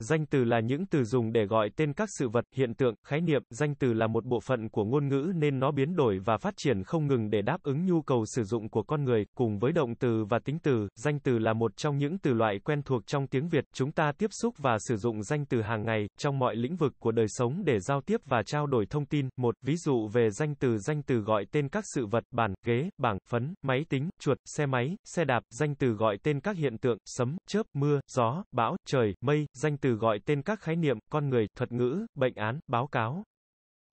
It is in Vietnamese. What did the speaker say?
Danh từ là những từ dùng để gọi tên các sự vật, hiện tượng, khái niệm, danh từ là một bộ phận của ngôn ngữ nên nó biến đổi và phát triển không ngừng để đáp ứng nhu cầu sử dụng của con người, cùng với động từ và tính từ, danh từ là một trong những từ loại quen thuộc trong tiếng Việt, chúng ta tiếp xúc và sử dụng danh từ hàng ngày trong mọi lĩnh vực của đời sống để giao tiếp và trao đổi thông tin. Một ví dụ về danh từ danh từ gọi tên các sự vật, bàn, ghế, bảng, phấn, máy tính, chuột, xe máy, xe đạp, danh từ gọi tên các hiện tượng, sấm, chớp, mưa, gió, bão, trời, mây, danh từ từ gọi tên các khái niệm, con người, thuật ngữ, bệnh án, báo cáo.